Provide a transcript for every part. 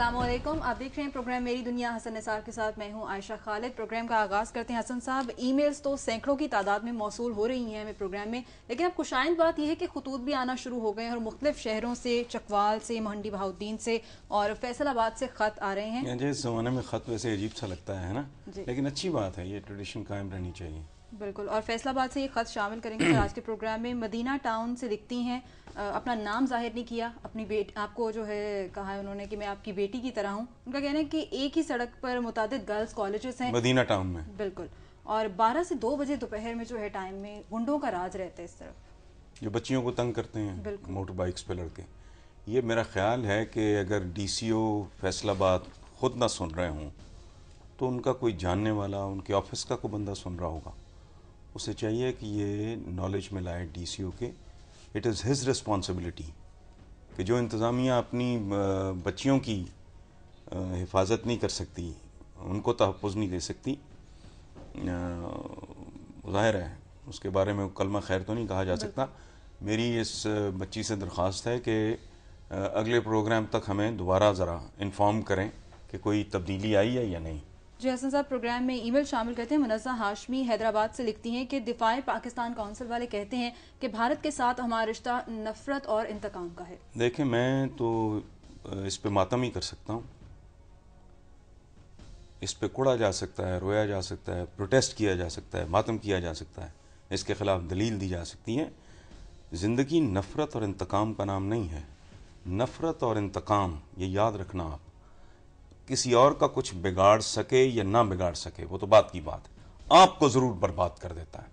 असलम आप देख रहे हैं प्रोग्राम मेरी दुनिया हसन निसार के साथ मैं हूं आयशा खालिद प्रोग्राम का आगाज़ करते हैं हसन साहब ईमेल्स तो सैकड़ों की तादाद में मौसू हो रही हैं हमें प्रोग्राम में लेकिन अब खुशाइंद बात यह है कि खतूत भी आना शुरू हो गए हैं और मुख्तलिफ शहरों से चकवाल से मंडी बहाउद्दीन से और फैसलाबाद से ख़त आ रहे हैं हाँ इस ज़माने में ख़त वैसे अजीब सा लगता है ना लेकिन अच्छी बात है ये ट्रेडिशन कायम रहनी चाहिए बिल्कुल और फैसलाबाद से ये खत शामिल करेंगे तो आज के प्रोग्राम में मदीना टाउन से लिखती हैं अपना नाम जाहिर नहीं किया अपनी बेट आपको जो है कहा है उन्होंने कि मैं आपकी बेटी की तरह हूँ उनका कहना है कि एक ही सड़क पर मुताद गर्ल्स कॉलेजेस हैं मदीना टाउन में बिल्कुल और 12 से 2 बजे दोपहर में जो है टाइम में गुंडों का राज रहता है इस तरफ जो बच्चियों को तंग करते हैं मोटर बाइक्स पे लड़के ये मेरा ख्याल है कि अगर डी सी ओ फैसलाबाद खुद ना सुन रहे हों तो उनका कोई जानने वाला उनके ऑफिस का कोई बंदा सुन रहा होगा उसे चाहिए कि ये नॉलेज में लाए डी सी ओ के इट इज़ हिज रिस्पॉन्सिबिलिटी कि जो इंतज़ामिया अपनी बच्चियों की हिफाजत नहीं कर सकती उनको तहफ़ नहीं दे सकती ज़ाहिर है उसके बारे में कलमा खैर तो नहीं कहा जा सकता मेरी इस बच्ची से दरख्वास्त है कि अगले प्रोग्राम तक हमें दोबारा ज़रा इन्फॉर्म करें कि कोई तब्दीली आई है या नहीं जी हसन साहब प्रोग्राम में ईमेल शामिल करते हैं मुनजा हाशमी हैदराबाद से लिखती हैं कि दिफाए पाकिस्तान काउंसिल वाले कहते हैं कि भारत के साथ हमारा रिश्ता नफरत और इंतकाम का है देखिए मैं तो इस पर मातम ही कर सकता हूँ इस पर कुड़ा जा सकता है रोया जा सकता है प्रोटेस्ट किया जा सकता है मातम किया जा सकता है इसके ख़िलाफ़ दलील दी जा सकती है ज़िंदगी नफ़रत और इंतकाम का नाम नहीं है नफ़रत और इंतकाम ये याद रखना आप किसी और का कुछ बिगाड़ सके या ना बिगाड़ सके वो तो बात की बात है आपको ज़रूर बर्बाद कर देता है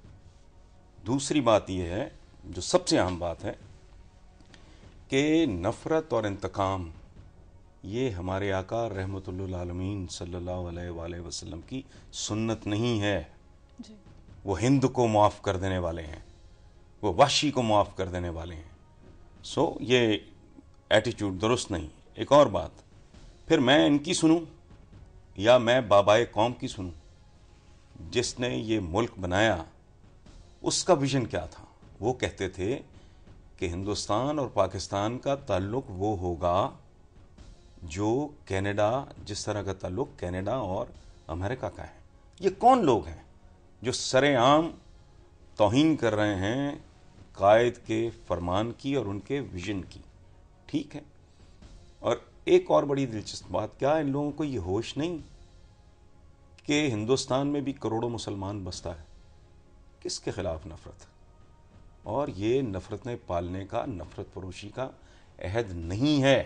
दूसरी बात यह है जो सबसे अहम बात है कि नफ़रत और इंतकाम ये हमारे रहमत आलमीन सल्ला वसलम की सुन्नत नहीं है वो हिंद को माफ़ कर देने वाले हैं वो वाशी को माफ़ कर देने वाले हैं सो ये एटीट्यूड दुरुस्त नहीं एक और बात फिर मैं इनकी सुनूं या मैं बाबाए कौम की सुनूं जिसने ये मुल्क बनाया उसका विजन क्या था वो कहते थे कि हिंदुस्तान और पाकिस्तान का ताल्लुक वो होगा जो कनाडा जिस तरह का ताल्लुक कनाडा और अमेरिका का है ये कौन लोग हैं जो सरेआम तोहन कर रहे हैं कायद के फरमान की और उनके विजन की ठीक है और एक और बड़ी दिलचस्प बात क्या इन लोगों को ये होश नहीं कि हिंदुस्तान में भी करोड़ों मुसलमान बसता है किसके खिलाफ नफरत और ये नफरतें पालने का नफरत फरोशी का अहद नहीं है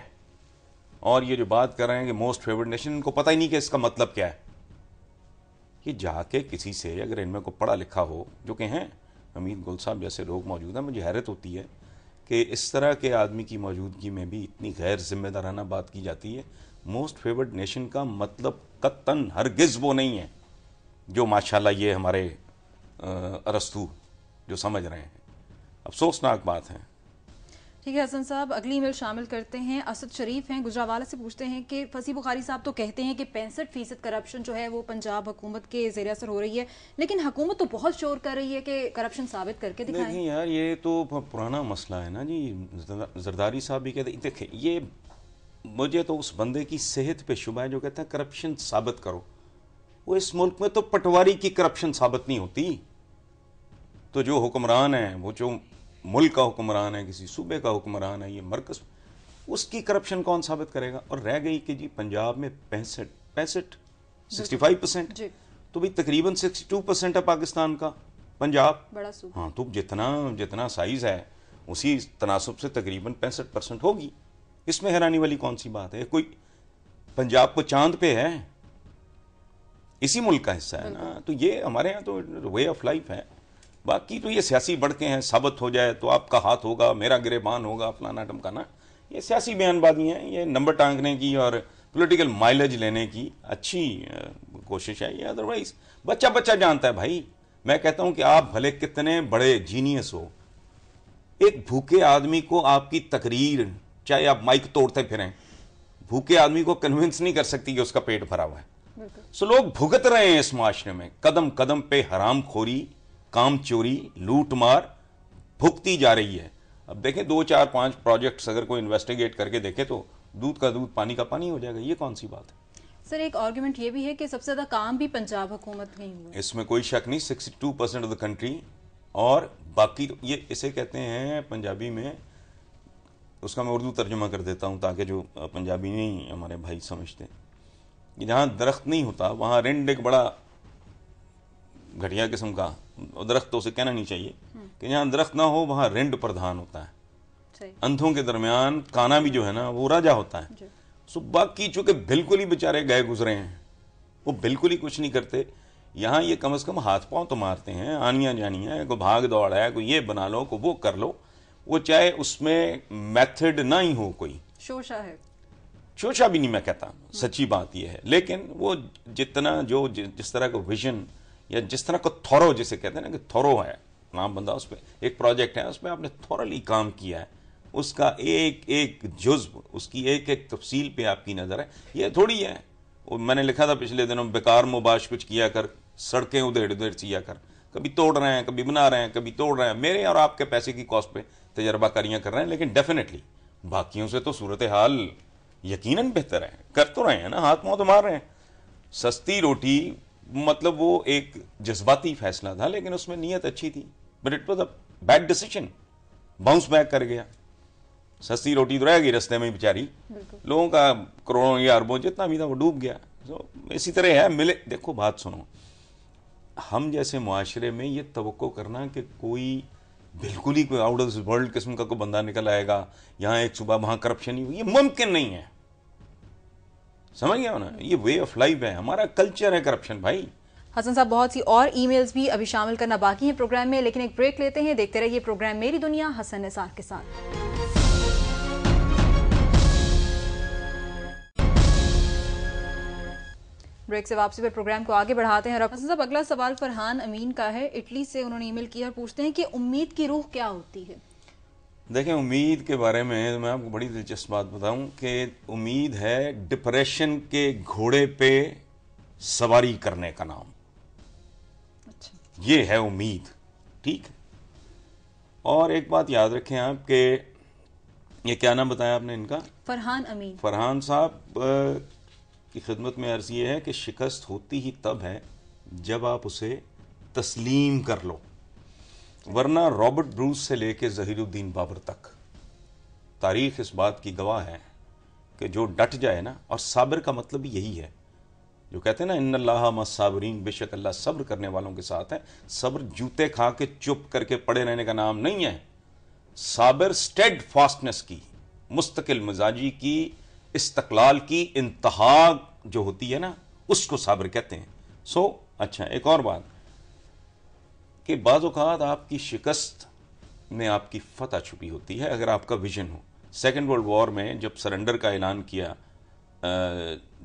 और ये जो बात कर रहे हैं कि मोस्ट फेवरेट नेशन इनको पता ही नहीं कि इसका मतलब क्या है ये जाके किसी से अगर इनमें को पढ़ा लिखा हो जो कि हैं अमीर गुल साहब जैसे लोग मौजूद हैं मुझे हैरत होती है कि इस तरह के आदमी की मौजूदगी में भी इतनी गैर जिम्मेदाराना बात की जाती है मोस्ट फेवर्ड नेशन का मतलब कत्तन हरगिज वो नहीं है जो माशाल्लाह ये हमारे अरस्तु जो समझ रहे हैं अफसोसनाक बात है ठीक है हसन साहब अगली ईमेल शामिल करते हैं असद शरीफ हैं गुजरावाला से पूछते हैं कि फसी बुखारी साहब तो कहते हैं कि पैंसठ फीसद करप्शन जो है वो पंजाब हुकूमत के जेर असर हो रही है लेकिन हुकूमत तो बहुत शोर कर रही है कि करप्शन साबित करके दिखाएं नहीं यार ये तो पुराना मसला है ना जी जरदारी साहब भी कहते देखे ये मुझे तो उस बंदे की सेहत पे शुभ है जो कहता है करप्शन साबित करो वो इस मुल्क में तो पटवारी की करप्शन साबित नहीं होती तो जो हुक्मरान हैं वो जो मुल्क का हुक्मरान है किसी सूबे का हुक्मरान है ये मरकज उसकी करप्शन कौन साबित करेगा और रह गई कि जी पंजाब में पैंसठ पैंसठ सिक्सटी फाइव परसेंट तो भाई तकरीबन सिक्सटी टू परसेंट है पाकिस्तान का पंजाब बड़ा हाँ तो जितना जितना साइज है उसी तनासब से तकरीबन पैंसठ परसेंट होगी इसमें हैरानी वाली कौन सी बात है कोई पंजाब को चांद पे है इसी मुल्क का हिस्सा है ना तो ये हमारे यहाँ तो वे ऑफ लाइफ है बाकी तो ये सियासी बड़के हैं साबित हो जाए तो आपका हाथ होगा मेरा गिरेबान होगा फलाना टमकाना ये सियासी बयानबाजी हैं ये नंबर टांगने की और पॉलिटिकल माइलेज लेने की अच्छी कोशिश है ये अदरवाइज बच्चा बच्चा जानता है भाई मैं कहता हूं कि आप भले कितने बड़े जीनियस हो एक भूखे आदमी को आपकी तकरीर चाहे आप माइक तोड़ते फिरें भूखे आदमी को कन्विंस नहीं कर सकती कि उसका पेट भरा हुआ है सो लोग भुगत रहे हैं इस माशरे में कदम कदम पे हराम खोरी काम चोरी लूटमार भुगती जा रही है अब देखें दो चार पांच प्रोजेक्ट्स अगर कोई इन्वेस्टिगेट करके देखे तो दूध का दूध पानी का पानी हो जाएगा ये कौन सी बात है सर एक आर्ग्यूमेंट ये भी है कि सबसे ज़्यादा काम भी पंजाब हुकूमत में हुआ इसमें कोई शक नहीं sixty two percent of the country और बाकी तो ये इसे कहते हैं पंजाबी में उसका मैं उर्दू तर्जुमा कर देता हूँ ताकि जो पंजाबी नहीं हमारे भाई समझते जहाँ दरख्त नहीं होता वहाँ रिंड एक बड़ा घटिया किस्म का दरख्त तो उसे कहना नहीं चाहिए कि जहाँ दरख्त ना हो वहाँ रिंड प्रधान होता है अंधों के दरमियान काना भी जो है ना वो राजा होता है सो बाकी चूंकि बिल्कुल ही बेचारे गए गुजरे हैं वो बिल्कुल ही कुछ नहीं करते यहाँ ये कम से कम हाथ पांव तो मारते हैं आनियाँ जानियाँ कोई भाग दौड़ है कोई ये बना लो को वो कर लो वो चाहे उसमें मेथड ना ही हो कोई शोशा है शोशा भी नहीं मैं कहता सच्ची बात यह है लेकिन वो जितना जो जिस तरह का विजन या जिस तरह का थोरो जिसे कहते हैं ना कि थोरो है नाम बंदा उस पर एक प्रोजेक्ट है उसमें आपने थोरली काम किया है उसका एक एक जुज्व उसकी एक एक तफसील पे आपकी नज़र है ये थोड़ी है मैंने लिखा था पिछले दिनों बेकार मुबाश कुछ किया कर सड़कें उधेड़ उधेड़ सिया कर कभी तोड़ रहे हैं कभी बना रहे हैं कभी तोड़ रहे हैं मेरे और आपके पैसे की कॉस्ट पे तजर्बाकारियाँ कर रहे हैं लेकिन डेफिनेटली बाकियों से तो सूरत हाल यकीनन बेहतर है कर तो रहे हैं ना हाथ मुँह तो मार रहे हैं सस्ती रोटी मतलब वो एक जज्बाती फैसला था लेकिन उसमें नीयत अच्छी थी but it was a bad decision bounce back कर गया सस्ती रोटी तो रह गई रस्ते में बेचारी लोगों का करोड़ों या अरबों जितना भी था वो डूब गया तो इसी तरह है मिले देखो बात सुनो हम जैसे माशरे में ये तो करना कि कोई बिल्कुल ही कोई आउट ऑफ दिस वर्ल्ड किस्म का कोई बंदा निकल आएगा यहाँ एक सुबह वहाँ करप्शन ही हुई ये मुमकिन नहीं है समझ गया ना ये वे ऑफ लाइफ है हमारा कल्चर है करप्शन भाई हसन साहब बहुत सी और ईमेल्स भी अभी शामिल करना बाकी है प्रोग्राम में लेकिन एक ब्रेक लेते हैं देखते रहिए प्रोग्राम मेरी दुनिया हसन निसार के साथ ब्रेक से वापसी पर प्रोग्राम को आगे बढ़ाते हैं और साहब अगला सवाल फरहान अमीन का है इटली से उन्होंने ईमेल किया और पूछते हैं कि उम्मीद की रूह क्या होती है देखें उम्मीद के बारे में मैं आपको बड़ी दिलचस्प बात बताऊं कि उम्मीद है डिप्रेशन के घोड़े पे सवारी करने का नाम अच्छा। ये है उम्मीद ठीक है और एक बात याद रखें आप कि ये क्या नाम बताया आपने इनका फरहान अमीन फरहान साहब की खिदमत में अर्ज़ ये है कि शिकस्त होती ही तब है जब आप उसे तस्लीम कर लो वरना रॉबर्ट ब्रूस से लेकर जहीरुद्दीन बाबर तक तारीख इस बात की गवाह है कि जो डट जाए ना और साबिर का मतलब यही है जो कहते हैं ना इन अल्लाह साबरीन बेशक अल्लाह सब्र करने वालों के साथ है सब्र जूते खा के चुप करके पड़े रहने का नाम नहीं है साबिर स्टेड फास्टनेस की मुस्तकिल मिजाजी की इस्तकलाल की इंतहा जो होती है ना उसको साबिर कहते हैं सो अच्छा एक और बात कि बाज़ात आपकी शिकस्त में आपकी फतह छुपी होती है अगर आपका विजन हो सेकेंड वर्ल्ड वॉर में जब सरेंडर का ऐलान किया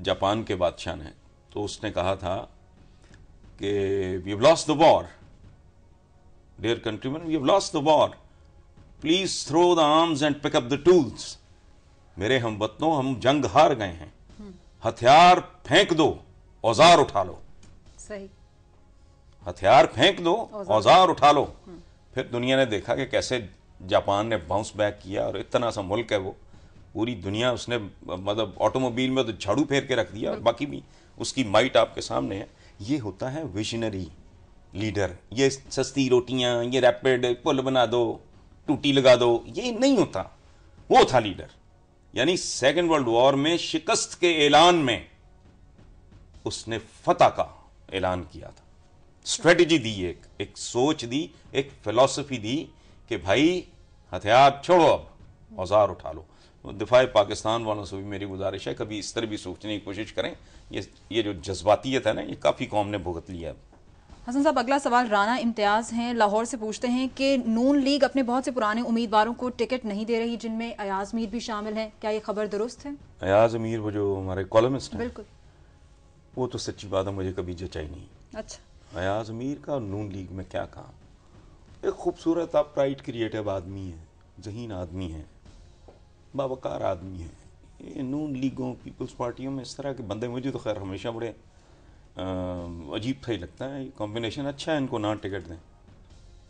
जापान के बादशाह ने तो उसने कहा था कि we lost the war dear countryman we have lost the war please throw the arms and pick up the tools मेरे हम वतनों हम जंग हार गए हैं हथियार फेंक दो औजार उठा लो सही हथियार फेंक दो औजार उठा लो हम्म। फिर दुनिया ने देखा कि कैसे जापान ने बाउंस बैक किया और इतना सा मुल्क है वो पूरी दुनिया उसने मतलब ऑटोमोबाइल में तो झाड़ू फेर के रख दिया और बाकी भी उसकी माइट आपके सामने है ये होता है विजनरी लीडर ये सस्ती रोटियां ये रैपिड पुल बना दो टूटी लगा दो ये नहीं होता वो था लीडर यानी सेकेंड वर्ल्ड वॉर में शिकस्त के ऐलान में उसने फतह का ऐलान किया था स्ट्रेटजी दी एक एक सोच दी एक फिलॉसफी दी कि भाई हथियार छोड़ो अब औजार उठा लो दिफाए पाकिस्तान वालों से भी मेरी गुजारिश है कभी इस तरह भी सोचने की कोशिश करें ये ये जो जज्बातीत है ना ये काफ़ी कौम ने भुगत लिया है हसन साहब अगला सवाल राना इम्तियाज़ हैं लाहौर से पूछते हैं कि नून लीग अपने बहुत से पुराने उम्मीदवारों को टिकट नहीं दे रही जिनमें अयाज मीर भी शामिल हैं क्या ये खबर दुरुस्त है अयाज मीर वो जो हमारे कॉलमिस्ट हैं बिल्कुल वो तो सच्ची बात है मुझे कभी जचाई नहीं अच्छा अयाज अमीर का नून लीग में क्या काम एक खूबसूरत आप प्राइड क्रिएटिव आदमी है जहीन आदमी है बाबकार आदमी है ये नून लीगों पीपल्स पार्टियों में इस तरह के बंदे मुझे तो खैर हमेशा बड़े अजीब सा ही लगता है कॉम्बिनेशन अच्छा है इनको ना टिकट दें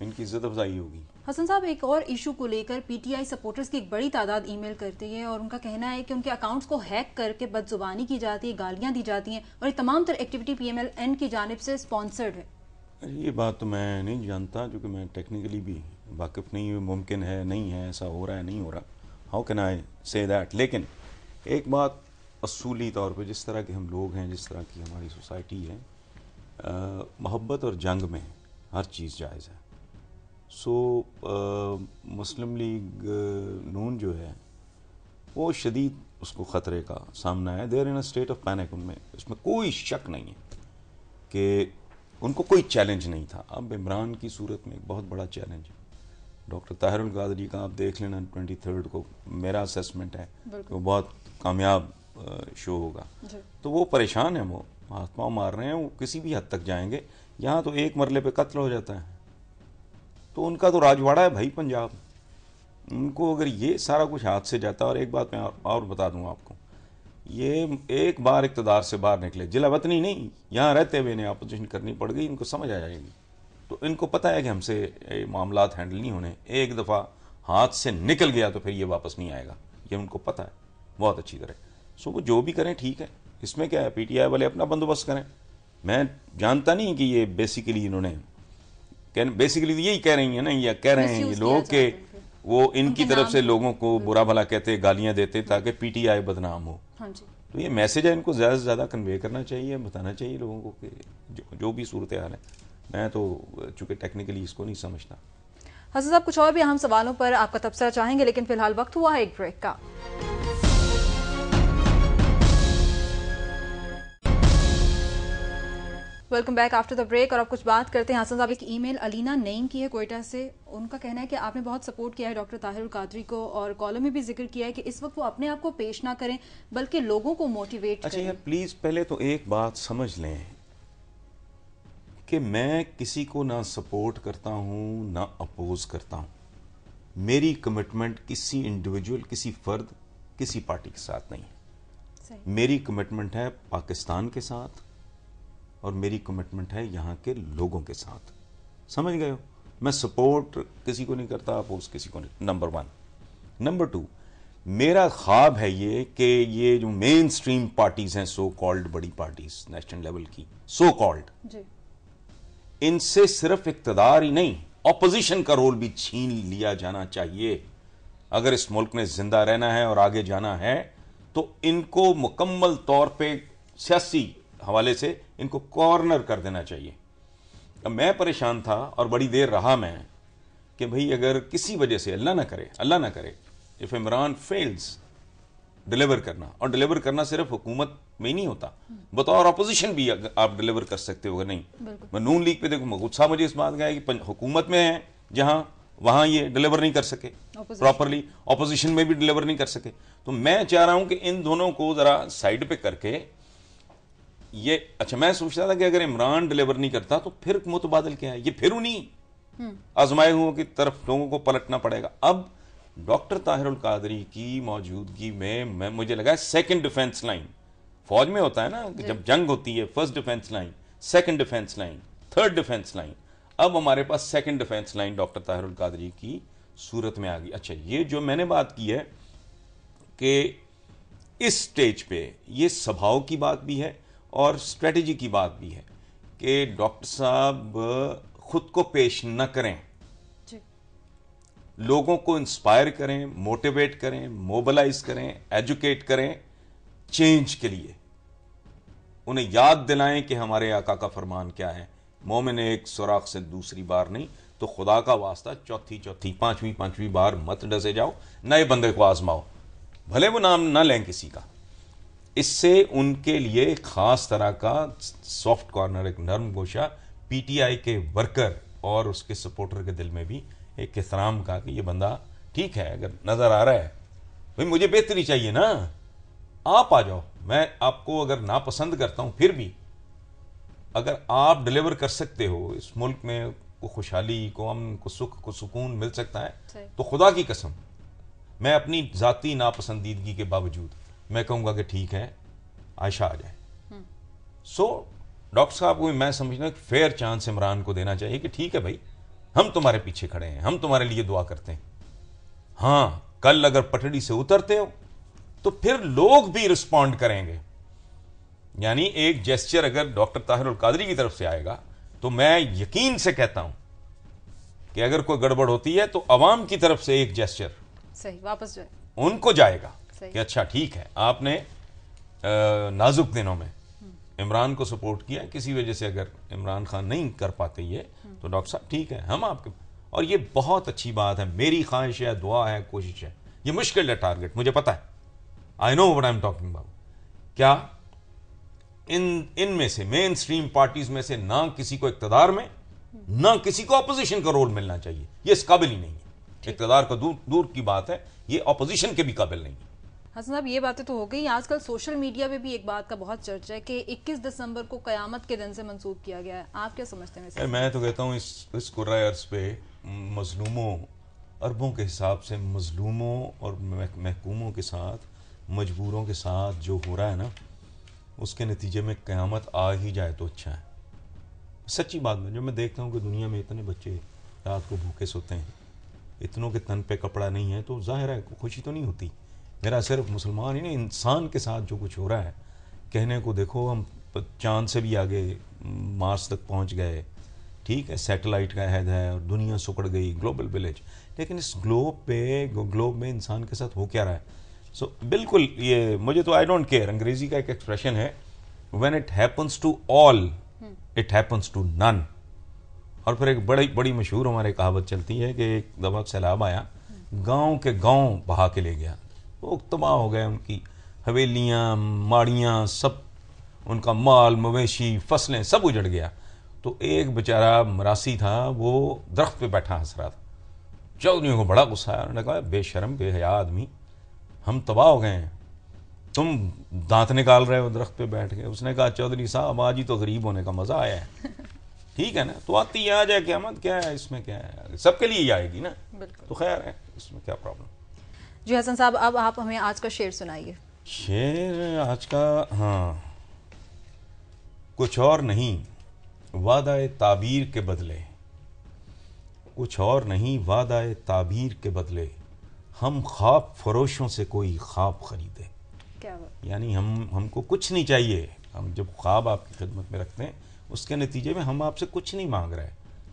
इनकी इज्जत अफजाई होगी हसन साहब एक और इशू को लेकर पीटीआई सपोर्टर्स की एक बड़ी तादाद ईमेल करती है और उनका कहना है कि उनके अकाउंट्स को हैक करके बदजुबानी की जाती है गालियां दी जाती हैं और ये तमाम तर एक्टिविटी पीएमएलएन की जानब से स्पॉन्सर्ड है अरे ये बात तो मैं नहीं जानता क्योंकि मैं टेक्निकली भी वाकिफ नहीं हुई मुमकिन है नहीं है ऐसा हो रहा है नहीं हो रहा how can I say that लेकिन एक बात असूली तौर पर जिस तरह के हम लोग हैं जिस तरह की हमारी सोसाइटी है मोहब्बत और जंग में हर चीज़ जायज़ है सो मुस्लिम लीग नून जो है वो शदीद उसको ख़तरे का सामना है there in state of panic उनमें इसमें कोई शक नहीं है कि उनको कोई चैलेंज नहीं था अब इमरान की सूरत में एक बहुत बड़ा चैलेंज है डॉक्टर ताहिर गादरी का आप देख लेना ट्वेंटी थर्ड को मेरा असेसमेंट है वो बहुत कामयाब शो होगा तो वो परेशान है वो महात्मा मार रहे हैं वो किसी भी हद तक जाएंगे यहाँ तो एक मरले पे कत्ल हो जाता है तो उनका तो राजवाड़ा है भाई पंजाब उनको अगर ये सारा कुछ हाथ से जाता और एक बात मैं और, बता दूँ आपको ये एक बार इकतदार से बाहर निकले जिला वतनी नहीं यहाँ रहते हुए इन्हें अपोजिशन करनी पड़ गई इनको समझ आ जाएगी तो इनको पता है कि हमसे मामला हैंडल नहीं होने एक दफ़ा हाथ से निकल गया तो फिर ये वापस नहीं आएगा ये उनको पता है बहुत अच्छी तरह सो वो जो भी करें ठीक है इसमें क्या है पीटीआई वाले अपना बंदोबस्त करें मैं जानता नहीं कि ये बेसिकली इन्होंने कहने बेसिकली तो यही कह रही है ना या कह रहे हैं ये लोग के वो इनकी तरफ से लोगों को हम्म। बुरा भला कहते गालियां देते ताकि पीटीआई बदनाम हो हाँ तो ये मैसेज है इनको ज़्यादा से ज़्यादा कन्वे करना चाहिए बताना चाहिए लोगों को कि जो, जो भी सूरत हाल है मैं तो चूँकि टेक्निकली इसको नहीं समझता हसन साहब कुछ और भी अहम सवालों पर आपका तबसरा चाहेंगे लेकिन फिलहाल वक्त हुआ है एक ब्रेक का welcome back after the break और अब कुछ बात करते हैं हसन साहब एक ईमेल अलीना नईम की है कोयटा से उनका कहना है कि आपने बहुत सपोर्ट किया है डॉक्टर ताहिर कादरी को और कॉलम में भी जिक्र किया है कि इस वक्त वो अपने आप को पेश ना करें बल्कि लोगों को मोटिवेट अच्छा करें प्लीज़ पहले तो एक बात समझ लें कि मैं किसी को ना सपोर्ट करता हूँ ना अपोज करता हूँ मेरी कमिटमेंट किसी इंडिविजुअल किसी फर्द किसी पार्टी के साथ नहीं है मेरी कमिटमेंट है पाकिस्तान के साथ और मेरी कमिटमेंट है यहाँ के लोगों के साथ समझ गए हो मैं सपोर्ट किसी को नहीं करता अपोज किसी को नहीं नंबर वन नंबर टू मेरा ख्वाब है ये कि ये जो मेन स्ट्रीम पार्टीज हैं सो कॉल्ड बड़ी पार्टीज नेशनल लेवल की सो कॉल्ड इनसे सिर्फ इकतदार ही नहीं ऑपोजिशन का रोल भी छीन लिया जाना चाहिए अगर इस मुल्क ने जिंदा रहना है और आगे जाना है तो इनको मुकम्मल तौर पे सियासी हवाले से इनको कॉर्नर कर देना चाहिए अब मैं परेशान था और बड़ी देर रहा मैं कि भाई अगर किसी वजह से अल्लाह ना करे अल्लाह ना करे इफ़ इमरान फेल्स डिलीवर करना और डिलीवर करना सिर्फ हुकूमत में ही नहीं होता बतौर अपोजिशन भी आप डिलीवर कर सकते हो नहीं मैं नून लीग पे देखो गुस्सा मुझे इस बात का है कि हुकूमत में है जहाँ वहाँ ये डिलीवर नहीं कर सके प्रॉपरली अपोजिशन में भी डिलीवर नहीं कर सके तो मैं चाह रहा हूँ कि इन दोनों को ज़रा साइड पे करके ये अच्छा मैं सोचता था कि अगर इमरान डिलीवर नहीं करता तो फिर मुतबादल क्या है ये फिर उन्हीं हम्म। आजमाए हुओं की तरफ लोगों को पलटना पड़ेगा अब डॉक्टर ताहिरुल कादरी की मौजूदगी में मैं मुझे लगा सेकंड डिफेंस लाइन फौज में होता है ना कि जब हम्म। जंग होती है first defence line second defence line third defence line अब हमारे पास second defence line doctor Tahirul Qadri की सूरत में आ गई अच्छा ये जो मैंने बात की है कि इस स्टेज पे ये सभाओं की बात भी है और स्ट्रेटजी की बात भी है कि डॉक्टर साहब खुद को पेश न करें लोगों को इंस्पायर करें मोटिवेट करें मोबलाइज करें एजुकेट करें चेंज के लिए उन्हें याद दिलाएं कि हमारे आका का फरमान क्या है मोमिन एक सुराख से दूसरी बार नहीं तो खुदा का वास्ता चौथी चौथी पांचवी पांचवी बार मत डसे जाओ नए बंदे को आजमाओ भले वो नाम ना लें किसी का इससे उनके लिए खास तरह का सॉफ्ट कॉर्नर एक नर्म गोशा पीटीआई के वर्कर और उसके सपोर्टर के दिल में भी एक एहतराम का कि ये बंदा ठीक है अगर नज़र आ रहा है भाई मुझे बेहतरी चाहिए ना आप आ जाओ मैं आपको अगर नापसंद करता हूँ फिर भी अगर आप डिलीवर कर सकते हो इस मुल्क में को खुशहाली को अमन को सुख को सुकून मिल सकता है तो खुदा की कसम मैं अपनी ज़ाती नापसंदीदगी के बावजूद मैं कहूँगा कि ठीक है आयशा आ जाए सो हम्म। डॉक्टर साहब को मैं समझना फेयर चांस इमरान को देना चाहिए कि ठीक है भाई हम तुम्हारे पीछे खड़े हैं हम तुम्हारे लिए दुआ करते हैं हाँ कल अगर पटड़ी से उतरते हो तो फिर लोग भी रिस्पॉन्ड करेंगे यानी एक जेस्चर अगर डॉक्टर ताहिर कादरी की तरफ से आएगा तो मैं यकीन से कहता हूं कि अगर कोई गड़बड़ होती है तो अवाम की तरफ से एक जेस्चर सही वापस जाए उनको जाएगा कि अच्छा ठीक है आपने नाजुक दिनों में इमरान को सपोर्ट किया किसी वजह से अगर इमरान खान नहीं कर पाते ये तो डॉक्टर साहब ठीक है हम आपके और ये बहुत अच्छी बात है मेरी ख्वाहिश है दुआ है कोशिश है ये मुश्किल है टारगेट मुझे पता है I know what I am talking about क्या इन इनमें से मेन स्ट्रीम पार्टीज में से ना किसी को इकतदार में ना किसी को अपोजिशन का रोल मिलना चाहिए ये इस काबिल ही नहीं है इकतदार का दूर दूर की बात है ये अपोजिशन के भी काबिल नहीं है हसन साहब ये बातें तो हो गई आजकल सोशल मीडिया पे भी एक बात का बहुत चर्चा है कि 21 दिसंबर को कयामत के दिन से मंसूब किया गया है आप क्या समझते हैं मैं तो कहता हूँ इस इस अर्ज पे मजलूमों अरबों के हिसाब से मजलूमों और महकूमों के साथ मजबूरों के साथ जो हो रहा है ना उसके नतीजे में क़्यामत आ ही जाए तो अच्छा है सच्ची बात में जो मैं देखता हूँ कि दुनिया में इतने बच्चे रात को भूखे सोते हैं इतनों के तन पे कपड़ा नहीं है तो जाहिर है खुशी तो नहीं होती मेरा सिर्फ मुसलमान ही नहीं इंसान के साथ जो कुछ हो रहा है कहने को देखो हम चांद से भी आगे मार्स तक पहुंच गए ठीक है सैटेलाइट का अहद है और दुनिया सुकड़ गई ग्लोबल विलेज लेकिन इस ग्लोब पे ग्लोब में इंसान के साथ हो क्या रहा है सो so, बिल्कुल ये मुझे तो आई डोंट केयर अंग्रेजी का एक एक्सप्रेशन है when it happens to all it happens to none और फिर एक बड़ी बड़ी मशहूर हमारे कहावत चलती है कि एक दफा सैलाब आया हम्म। गांव के गांव बहा के ले गया तबाह हो गए उनकी हवेलियाँ माड़ियाँ सब उनका माल मवेशी फसलें सब उजड़ गया तो एक बेचारा मरासी था वो दरख्त पे बैठा हंस रहा था चौधरी को बड़ा गुस्सा आया उन्होंने कहा बेशरम बेहया आदमी हम तबाह हो गए हैं तुम दांत निकाल रहे हो दरख्त पे बैठ के उसने कहा चौधरी साहब आज ही तो गरीब होने का मज़ा आया है ठीक है ना तो आती आ जाए क्या मत क्या है इसमें क्या है सबके लिए ही आएगी ना तो खैर है इसमें क्या प्रॉब्लम जी हसन साहब अब आप हमें आज का शेर सुनाइए शेर आज का हाँ कुछ और नहीं वादा ताबीर के बदले कुछ और नहीं वादा ताबीर के बदले हम ख्वाब फरोशों से कोई ख्वाब खरीदे क्या यानी हम हमको कुछ नहीं चाहिए हम जब ख्वाब आपकी खिदमत में रखते हैं उसके नतीजे में हम आपसे कुछ नहीं मांग रहे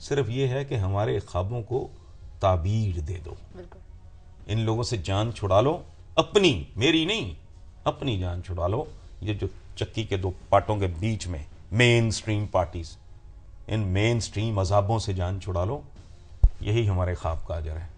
सिर्फ ये है कि हमारे ख्वाबों को ताबीर दे दो बिल्कुल इन लोगों से जान छुड़ा लो अपनी मेरी नहीं अपनी जान छुड़ा लो ये जो चक्की के दो पार्टों के बीच में मेन स्ट्रीम पार्टीज इन मेन स्ट्रीम मजहबों से जान छुड़ा लो यही हमारे ख्वाब का अजर है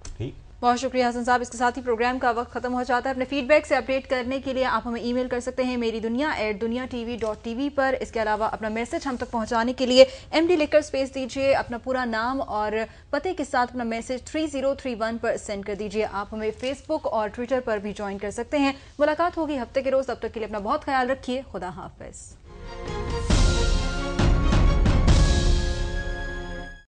बहुत शुक्रिया हसन साहब इसके साथ ही प्रोग्राम का वक्त खत्म हो जाता है अपने फीडबैक से अपडेट करने के लिए आप हमें ईमेल कर सकते हैं मेरी दुनिया एट दुनिया T V dot T V पर इसके अलावा अपना मैसेज हम तक पहुँचाने के लिए एम डी लिखकर स्पेस दीजिए अपना पूरा नाम और पते के साथ अपना message three zero three one पर सेंड कर दीजिए आप हमें फेसबुक और ट्विटर पर भी ज्वाइन कर सकते हैं मुलाकात होगी हफ्ते के रोज़ तब तक के लिए अपना बहुत ख्याल रखिए खुदा हाफिज़